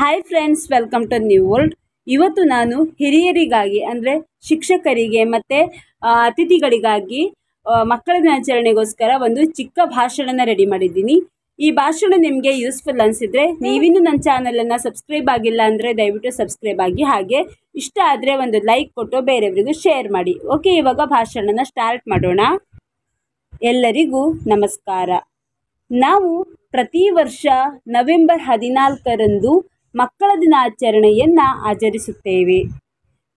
hi friends welcome to new world ಇವತ್ತು ನಾನು ಹಿರಿಯರಿಗಾಗಿ ಅಂದರೆ ಶಿಕ್ಷಕರಿಗೆ ಮತ್ತು ಅತಿಥಿಗಳಿಗಾಗಿ ಮಕ್ಕಳ ದಿನಾಚರಣೆಗೋಸ್ಕರ ಒಂದು ಚಿಕ್ಕ ಭಾಷಣನ ರೆಡಿ ಮಾಡಿದ್ದೀನಿ ಈ ಭಾಷಣ ನಿಮಗೆ ಯೂಸ್ಫುಲ್ ಅನಿಸಿದರೆ ನೀವಿನ್ನೂ ನನ್ನ ಚಾನಲನ್ನು ಸಬ್ಸ್ಕ್ರೈಬ್ ಆಗಿಲ್ಲ ಅಂದರೆ ದಯವಿಟ್ಟು ಸಬ್ಸ್ಕ್ರೈಬ್ ಆಗಿ ಹಾಗೆ ಇಷ್ಟ ಆದರೆ ಒಂದು ಲೈಕ್ ಕೊಟ್ಟು ಬೇರೆಯವರಿಗೂ ಶೇರ್ ಮಾಡಿ ಓಕೆ ಇವಾಗ ಭಾಷಣನ ಸ್ಟಾರ್ಟ್ ಮಾಡೋಣ ಎಲ್ಲರಿಗೂ ನಮಸ್ಕಾರ ನಾವು ಪ್ರತಿ ವರ್ಷ ನವೆಂಬರ್ ಹದಿನಾಲ್ಕರಂದು ಮಕ್ಕಳ ದಿನಾಚರಣೆಯನ್ನು ಆಚರಿಸುತ್ತೇವೆ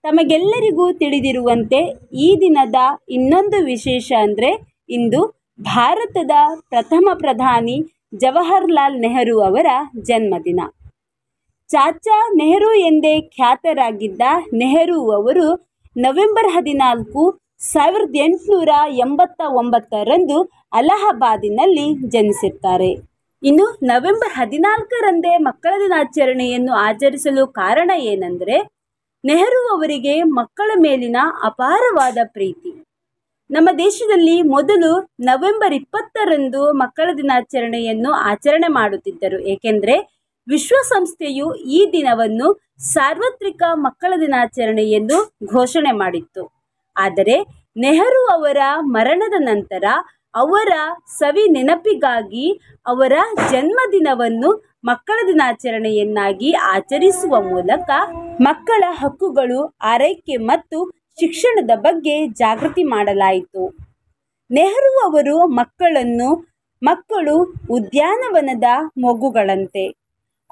ತಮಗೆಲ್ಲರಿಗೂ ತಿಳಿದಿರುವಂತೆ ಈ ದಿನದ ಇನ್ನೊಂದು ವಿಶೇಷ ಅಂದರೆ ಇಂದು ಭಾರತದ ಪ್ರಥಮ ಪ್ರಧಾನಿ ಜವಾಹರ್ಲಾಲ್ ನೆಹರು ಅವರ ಜನ್ಮದಿನ ಚಾಚಾ ನೆಹರು ಎಂದೇ ಖ್ಯಾತರಾಗಿದ್ದ ನೆಹರು ಅವರು ನವೆಂಬರ್ ಹದಿನಾಲ್ಕು ಸಾವಿರದ ಎಂಟುನೂರ ಎಂಬತ್ತ ಒಂಬತ್ತರಂದು ಅಲಹಾಬಾದಿನಲ್ಲಿ ಜನಿಸಿರ್ತಾರೆ ಇನ್ನು ನವೆಂಬರ್ ಹದಿನಾಲ್ಕರಂದೇ ಮಕ್ಕಳ ದಿನಾಚರಣೆಯನ್ನು ಆಚರಿಸಲು ಕಾರಣ ಏನೆಂದರೆ ನೆಹರು ಅವರಿಗೆ ಮಕ್ಕಳ ಮೇಲಿನ ಅಪಾರವಾದ ಪ್ರೀತಿ ನಮ್ಮ ದೇಶದಲ್ಲಿ ಮೊದಲು ನವೆಂಬರ್ ಇಪ್ಪತ್ತರಂದು ಮಕ್ಕಳ ದಿನಾಚರಣೆಯನ್ನು ಆಚರಣೆ ಮಾಡುತ್ತಿದ್ದರು ಏಕೆಂದರೆ ವಿಶ್ವಸಂಸ್ಥೆಯು ಈ ದಿನವನ್ನು ಸಾರ್ವತ್ರಿಕ ಮಕ್ಕಳ ದಿನಾಚರಣೆ ಎಂದು ಘೋಷಣೆ ಮಾಡಿತ್ತು ಆದರೆ ನೆಹರು ಅವರ ಮರಣದ ನಂತರ ಅವರ ಸವಿ ನೆನಪಿಗಾಗಿ ಅವರ ಜನ್ಮದಿನವನ್ನು ಮಕ್ಕಳ ದಿನಾಚರಣೆಯನ್ನಾಗಿ ಆಚರಿಸುವ ಮೂಲಕ ಮಕ್ಕಳ ಹಕ್ಕುಗಳು ಆರೈಕೆ ಮತ್ತು ಶಿಕ್ಷಣದ ಬಗ್ಗೆ ಜಾಗೃತಿ ಮಾಡಲಾಯಿತು ನೆಹರು ಅವರು ಮಕ್ಕಳನ್ನು ಮಕ್ಕಳು ಉದ್ಯಾನವನದ ಮಗುಗಳಂತೆ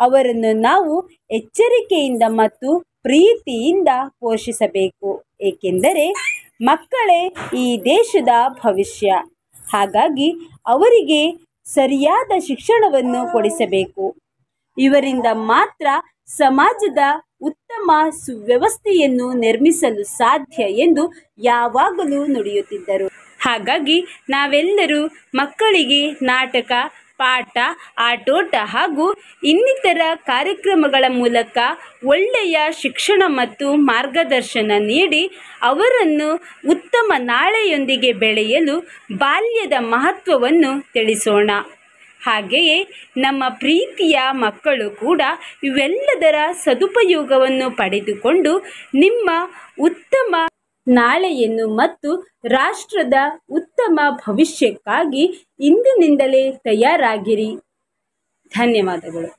ಅವರನ್ನು ನಾವು ಎಚ್ಚರಿಕೆಯಿಂದ ಮತ್ತು ಪ್ರೀತಿಯಿಂದ ಪೋಷಿಸಬೇಕು ಏಕೆಂದರೆ ಮಕ್ಕಳೇ ಈ ದೇಶದ ಭವಿಷ್ಯ ಹಾಗಾಗಿ ಅವರಿಗೆ ಸರಿಯಾದ ಶಿಕ್ಷಣವನ್ನು ಕೊಡಿಸಬೇಕು ಇವರಿಂದ ಮಾತ್ರ ಸಮಾಜದ ಉತ್ತಮ ಸುವ್ಯವಸ್ಥೆಯನ್ನು ನಿರ್ಮಿಸಲು ಸಾಧ್ಯ ಎಂದು ಯಾವಾಗಲೂ ನುಡಿಯುತ್ತಿದ್ದರು ಹಾಗಾಗಿ ನಾವೆಲ್ಲರೂ ಮಕ್ಕಳಿಗೆ ನಾಟಕ ಪಾಠ ಆಟೋಟ ಹಾಗೂ ಇನ್ನಿತರ ಕಾರ್ಯಕ್ರಮಗಳ ಮೂಲಕ ಒಳ್ಳೆಯ ಶಿಕ್ಷಣ ಮತ್ತು ಮಾರ್ಗದರ್ಶನ ನೀಡಿ ಅವರನ್ನು ಉತ್ತಮ ನಾಳೆಯೊಂದಿಗೆ ಬೆಳೆಯಲು ಬಾಲ್ಯದ ಮಹತ್ವವನ್ನು ತಿಳಿಸೋಣ ಹಾಗೆಯೇ ನಮ್ಮ ಪ್ರೀತಿಯ ಮಕ್ಕಳು ಕೂಡ ಇವೆಲ್ಲದರ ಸದುಪಯೋಗವನ್ನು ಪಡೆದುಕೊಂಡು ನಿಮ್ಮ ಉತ್ತಮ ನಾಳೆಯನ್ನು ಮತ್ತು ರಾಷ್ಟ್ರದ ಉತ್ತಮ ಭವಿಷ್ಯಕ್ಕಾಗಿ ಇಂದಿನಿಂದಲೇ ತಯಾರಾಗಿರಿ ಧನ್ಯವಾದಗಳು